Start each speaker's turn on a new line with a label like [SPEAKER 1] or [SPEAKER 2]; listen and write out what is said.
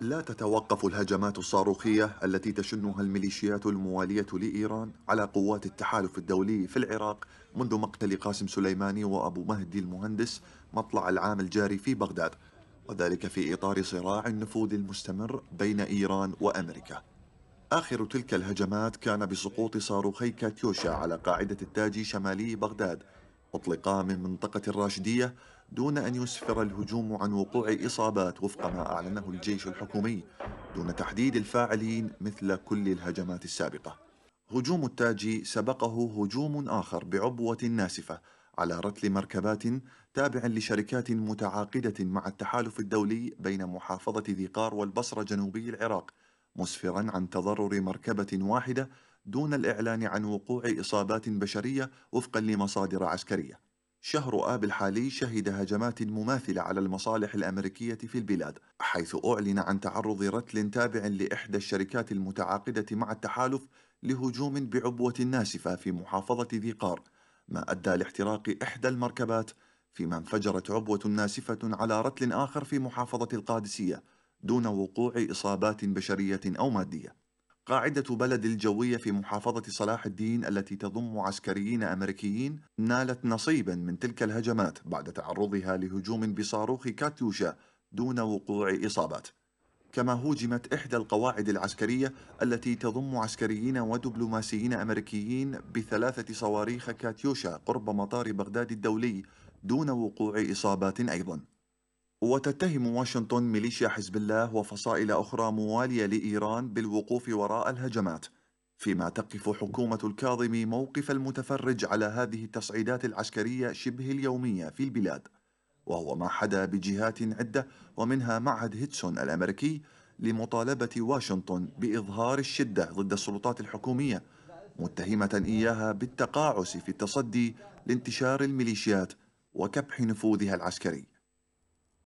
[SPEAKER 1] لا تتوقف الهجمات الصاروخية التي تشنها الميليشيات الموالية لإيران على قوات التحالف الدولي في العراق منذ مقتل قاسم سليماني وأبو مهدي المهندس مطلع العام الجاري في بغداد وذلك في إطار صراع النفوذ المستمر بين إيران وأمريكا آخر تلك الهجمات كان بسقوط صاروخي كاتيوشا على قاعدة التاجي شمالي بغداد أطلقا من منطقة الراشدية دون أن يسفر الهجوم عن وقوع إصابات وفق ما أعلنه الجيش الحكومي دون تحديد الفاعلين مثل كل الهجمات السابقة هجوم التاجي سبقه هجوم آخر بعبوة ناسفة على رتل مركبات تابع لشركات متعاقدة مع التحالف الدولي بين محافظة ذي قار والبصرة جنوبي العراق مسفرا عن تضرر مركبة واحدة دون الإعلان عن وقوع إصابات بشرية وفقا لمصادر عسكرية شهر آب الحالي شهد هجمات مماثلة على المصالح الأمريكية في البلاد حيث أعلن عن تعرض رتل تابع لإحدى الشركات المتعاقدة مع التحالف لهجوم بعبوة ناسفة في محافظة ذي قار ما أدى لاحتراق إحدى المركبات فيما انفجرت عبوة ناسفة على رتل آخر في محافظة القادسية دون وقوع إصابات بشرية أو مادية قاعدة بلد الجوية في محافظة صلاح الدين التي تضم عسكريين أمريكيين نالت نصيبا من تلك الهجمات بعد تعرضها لهجوم بصاروخ كاتيوشا دون وقوع إصابات كما هوجمت إحدى القواعد العسكرية التي تضم عسكريين ودبلوماسيين أمريكيين بثلاثة صواريخ كاتيوشا قرب مطار بغداد الدولي دون وقوع إصابات أيضاً وتتهم واشنطن ميليشيا حزب الله وفصائل أخرى موالية لإيران بالوقوف وراء الهجمات فيما تقف حكومة الكاظمي موقف المتفرج على هذه التصعيدات العسكرية شبه اليومية في البلاد وهو ما حدا بجهات عدة ومنها معهد هيتسون الأمريكي لمطالبة واشنطن بإظهار الشدة ضد السلطات الحكومية متهمة إياها بالتقاعس في التصدي لانتشار الميليشيات وكبح نفوذها العسكري